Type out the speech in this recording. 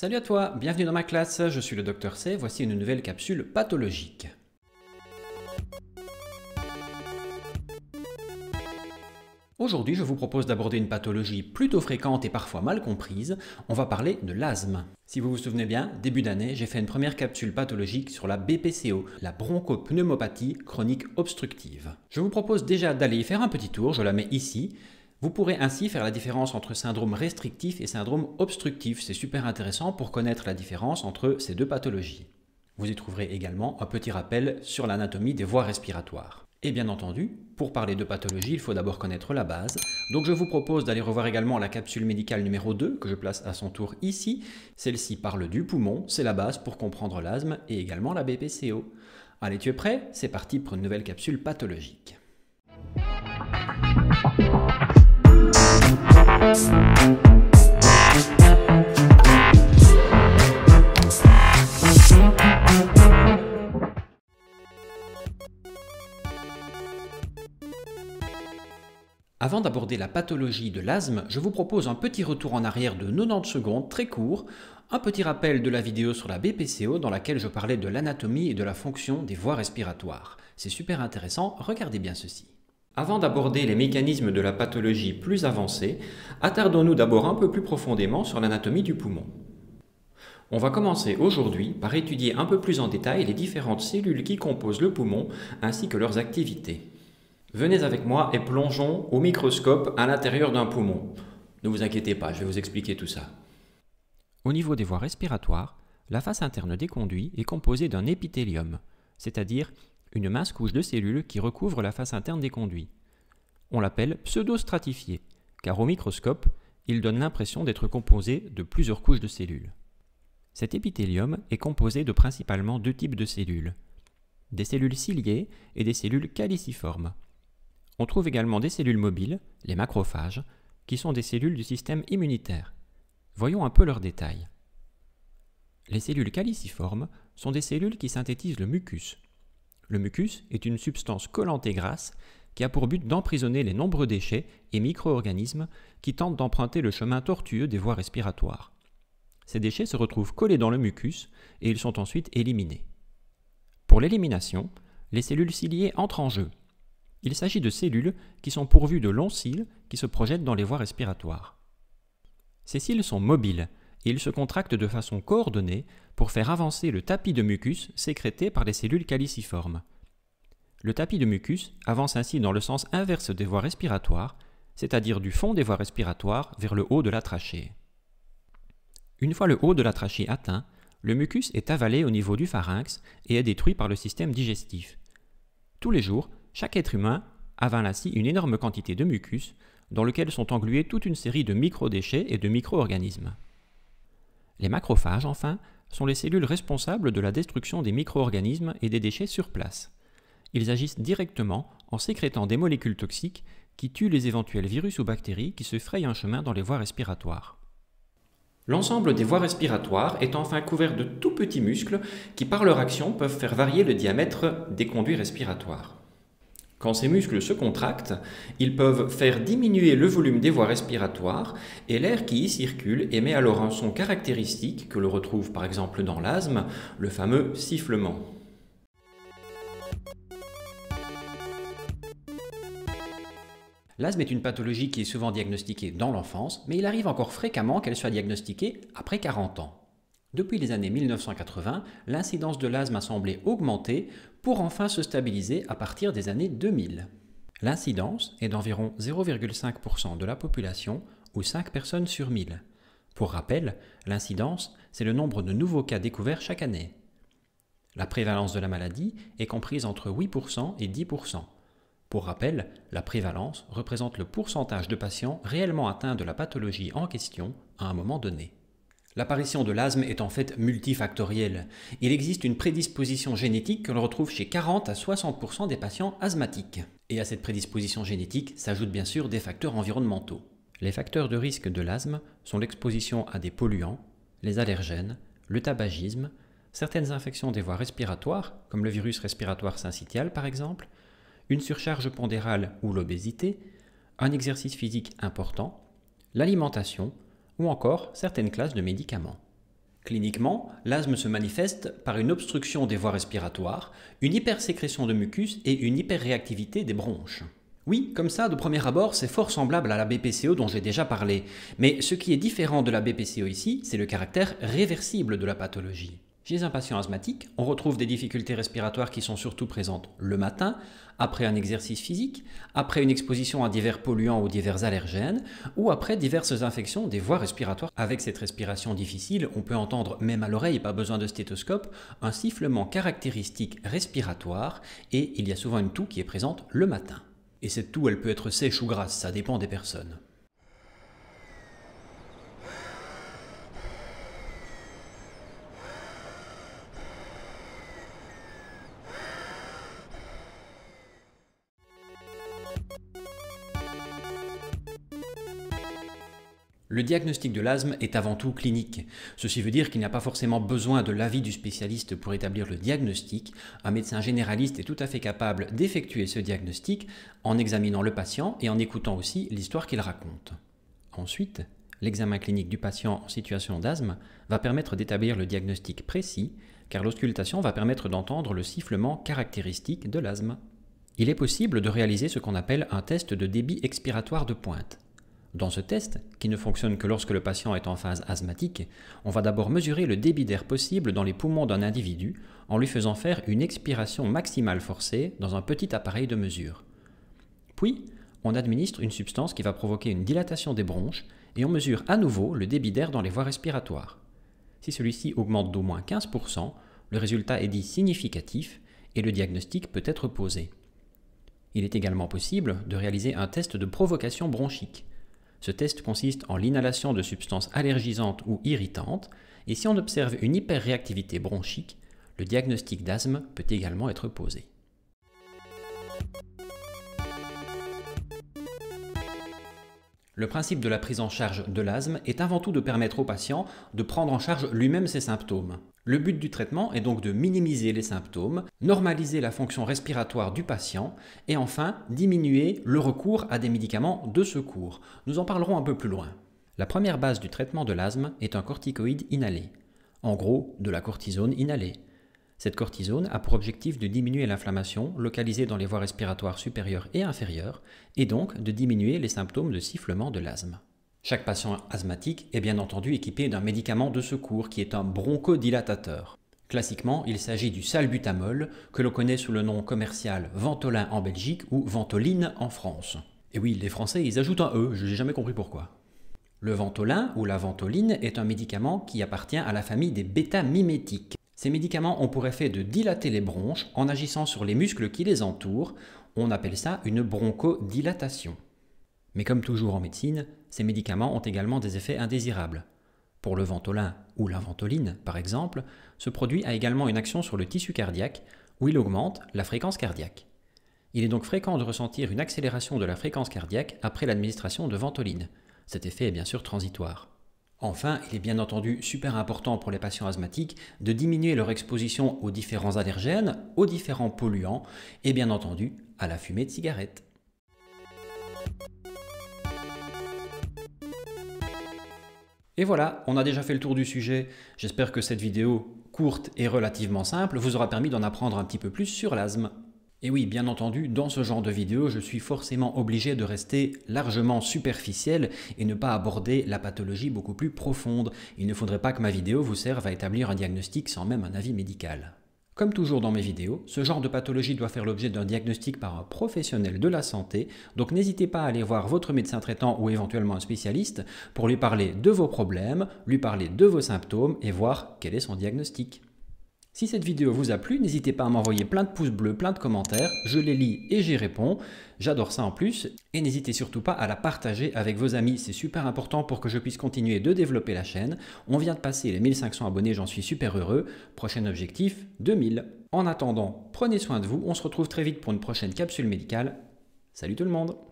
Salut à toi, bienvenue dans ma classe, je suis le docteur C, voici une nouvelle capsule pathologique. Aujourd'hui, je vous propose d'aborder une pathologie plutôt fréquente et parfois mal comprise. On va parler de l'asthme. Si vous vous souvenez bien, début d'année, j'ai fait une première capsule pathologique sur la BPCO, la bronchopneumopathie chronique obstructive. Je vous propose déjà d'aller y faire un petit tour, je la mets ici. Vous pourrez ainsi faire la différence entre syndrome restrictif et syndrome obstructif. C'est super intéressant pour connaître la différence entre ces deux pathologies. Vous y trouverez également un petit rappel sur l'anatomie des voies respiratoires. Et bien entendu, pour parler de pathologie, il faut d'abord connaître la base. Donc je vous propose d'aller revoir également la capsule médicale numéro 2 que je place à son tour ici. Celle-ci parle du poumon, c'est la base pour comprendre l'asthme et également la BPCO. Allez, tu es prêt C'est parti pour une nouvelle capsule pathologique. Avant d'aborder la pathologie de l'asthme, je vous propose un petit retour en arrière de 90 secondes très court, un petit rappel de la vidéo sur la BPCO dans laquelle je parlais de l'anatomie et de la fonction des voies respiratoires. C'est super intéressant, regardez bien ceci. Avant d'aborder les mécanismes de la pathologie plus avancée, attardons-nous d'abord un peu plus profondément sur l'anatomie du poumon. On va commencer aujourd'hui par étudier un peu plus en détail les différentes cellules qui composent le poumon ainsi que leurs activités. Venez avec moi et plongeons au microscope à l'intérieur d'un poumon. Ne vous inquiétez pas, je vais vous expliquer tout ça. Au niveau des voies respiratoires, la face interne des conduits est composée d'un épithélium, c'est-à-dire une mince couche de cellules qui recouvre la face interne des conduits. On l'appelle pseudostratifié, car au microscope, il donne l'impression d'être composé de plusieurs couches de cellules. Cet épithélium est composé de principalement deux types de cellules, des cellules ciliées et des cellules caliciformes. On trouve également des cellules mobiles, les macrophages, qui sont des cellules du système immunitaire. Voyons un peu leurs détails. Les cellules caliciformes sont des cellules qui synthétisent le mucus, le mucus est une substance collante et grasse qui a pour but d'emprisonner les nombreux déchets et micro-organismes qui tentent d'emprunter le chemin tortueux des voies respiratoires. Ces déchets se retrouvent collés dans le mucus et ils sont ensuite éliminés. Pour l'élimination, les cellules ciliées entrent en jeu. Il s'agit de cellules qui sont pourvues de longs cils qui se projettent dans les voies respiratoires. Ces cils sont mobiles et ils se contractent de façon coordonnée pour faire avancer le tapis de mucus sécrété par les cellules caliciformes. Le tapis de mucus avance ainsi dans le sens inverse des voies respiratoires, c'est-à-dire du fond des voies respiratoires vers le haut de la trachée. Une fois le haut de la trachée atteint, le mucus est avalé au niveau du pharynx et est détruit par le système digestif. Tous les jours, chaque être humain avale ainsi une énorme quantité de mucus dans lequel sont englués toute une série de micro-déchets et de micro-organismes. Les macrophages, enfin, sont les cellules responsables de la destruction des micro-organismes et des déchets sur place. Ils agissent directement en sécrétant des molécules toxiques qui tuent les éventuels virus ou bactéries qui se frayent un chemin dans les voies respiratoires. L'ensemble des voies respiratoires est enfin couvert de tout petits muscles qui par leur action peuvent faire varier le diamètre des conduits respiratoires. Quand ces muscles se contractent, ils peuvent faire diminuer le volume des voies respiratoires et l'air qui y circule émet alors un son caractéristique que l'on retrouve par exemple dans l'asthme, le fameux sifflement. L'asthme est une pathologie qui est souvent diagnostiquée dans l'enfance, mais il arrive encore fréquemment qu'elle soit diagnostiquée après 40 ans. Depuis les années 1980, l'incidence de l'asthme a semblé augmenter pour enfin se stabiliser à partir des années 2000. L'incidence est d'environ 0,5% de la population ou 5 personnes sur 1000. Pour rappel, l'incidence, c'est le nombre de nouveaux cas découverts chaque année. La prévalence de la maladie est comprise entre 8% et 10%. Pour rappel, la prévalence représente le pourcentage de patients réellement atteints de la pathologie en question à un moment donné. L'apparition de l'asthme est en fait multifactorielle. Il existe une prédisposition génétique que l'on retrouve chez 40 à 60% des patients asthmatiques. Et à cette prédisposition génétique s'ajoutent bien sûr des facteurs environnementaux. Les facteurs de risque de l'asthme sont l'exposition à des polluants, les allergènes, le tabagisme, certaines infections des voies respiratoires, comme le virus respiratoire syncytial par exemple, une surcharge pondérale ou l'obésité, un exercice physique important, l'alimentation, ou encore certaines classes de médicaments. Cliniquement, l'asthme se manifeste par une obstruction des voies respiratoires, une hypersécrétion de mucus et une hyperréactivité des bronches. Oui, comme ça, de premier abord, c'est fort semblable à la BPCO dont j'ai déjà parlé, mais ce qui est différent de la BPCO ici, c'est le caractère réversible de la pathologie. Chez un patient asthmatique, on retrouve des difficultés respiratoires qui sont surtout présentes le matin, après un exercice physique, après une exposition à divers polluants ou divers allergènes, ou après diverses infections des voies respiratoires. Avec cette respiration difficile, on peut entendre, même à l'oreille, pas besoin de stéthoscope, un sifflement caractéristique respiratoire, et il y a souvent une toux qui est présente le matin. Et cette toux, elle peut être sèche ou grasse, ça dépend des personnes. Le diagnostic de l'asthme est avant tout clinique. Ceci veut dire qu'il n'y a pas forcément besoin de l'avis du spécialiste pour établir le diagnostic. Un médecin généraliste est tout à fait capable d'effectuer ce diagnostic en examinant le patient et en écoutant aussi l'histoire qu'il raconte. Ensuite, l'examen clinique du patient en situation d'asthme va permettre d'établir le diagnostic précis, car l'auscultation va permettre d'entendre le sifflement caractéristique de l'asthme. Il est possible de réaliser ce qu'on appelle un test de débit expiratoire de pointe. Dans ce test, qui ne fonctionne que lorsque le patient est en phase asthmatique, on va d'abord mesurer le débit d'air possible dans les poumons d'un individu en lui faisant faire une expiration maximale forcée dans un petit appareil de mesure. Puis, on administre une substance qui va provoquer une dilatation des bronches et on mesure à nouveau le débit d'air dans les voies respiratoires. Si celui-ci augmente d'au moins 15%, le résultat est dit significatif et le diagnostic peut être posé. Il est également possible de réaliser un test de provocation bronchique. Ce test consiste en l'inhalation de substances allergisantes ou irritantes, et si on observe une hyperréactivité bronchique, le diagnostic d'asthme peut également être posé. Le principe de la prise en charge de l'asthme est avant tout de permettre au patient de prendre en charge lui-même ses symptômes. Le but du traitement est donc de minimiser les symptômes, normaliser la fonction respiratoire du patient et enfin diminuer le recours à des médicaments de secours. Nous en parlerons un peu plus loin. La première base du traitement de l'asthme est un corticoïde inhalé. En gros, de la cortisone inhalée. Cette cortisone a pour objectif de diminuer l'inflammation localisée dans les voies respiratoires supérieures et inférieures et donc de diminuer les symptômes de sifflement de l'asthme. Chaque patient asthmatique est bien entendu équipé d'un médicament de secours qui est un bronchodilatateur. Classiquement, il s'agit du salbutamol, que l'on connaît sous le nom commercial Ventolin en Belgique ou Ventoline en France. Et oui, les Français, ils ajoutent un E, je n'ai jamais compris pourquoi. Le Ventolin ou la Ventoline est un médicament qui appartient à la famille des bêta-mimétiques. Ces médicaments ont pour effet de dilater les bronches en agissant sur les muscles qui les entourent. On appelle ça une bronchodilatation. Mais comme toujours en médecine, ces médicaments ont également des effets indésirables. Pour le ventolin ou la ventoline, par exemple, ce produit a également une action sur le tissu cardiaque où il augmente la fréquence cardiaque. Il est donc fréquent de ressentir une accélération de la fréquence cardiaque après l'administration de ventoline. Cet effet est bien sûr transitoire. Enfin, il est bien entendu super important pour les patients asthmatiques de diminuer leur exposition aux différents allergènes, aux différents polluants et bien entendu à la fumée de cigarette. Et voilà, on a déjà fait le tour du sujet. J'espère que cette vidéo courte et relativement simple vous aura permis d'en apprendre un petit peu plus sur l'asthme. Et oui, bien entendu, dans ce genre de vidéo, je suis forcément obligé de rester largement superficiel et ne pas aborder la pathologie beaucoup plus profonde. Il ne faudrait pas que ma vidéo vous serve à établir un diagnostic sans même un avis médical. Comme toujours dans mes vidéos, ce genre de pathologie doit faire l'objet d'un diagnostic par un professionnel de la santé, donc n'hésitez pas à aller voir votre médecin traitant ou éventuellement un spécialiste pour lui parler de vos problèmes, lui parler de vos symptômes et voir quel est son diagnostic. Si cette vidéo vous a plu, n'hésitez pas à m'envoyer plein de pouces bleus, plein de commentaires, je les lis et j'y réponds. J'adore ça en plus. Et n'hésitez surtout pas à la partager avec vos amis, c'est super important pour que je puisse continuer de développer la chaîne. On vient de passer les 1500 abonnés, j'en suis super heureux. Prochain objectif, 2000. En attendant, prenez soin de vous, on se retrouve très vite pour une prochaine capsule médicale. Salut tout le monde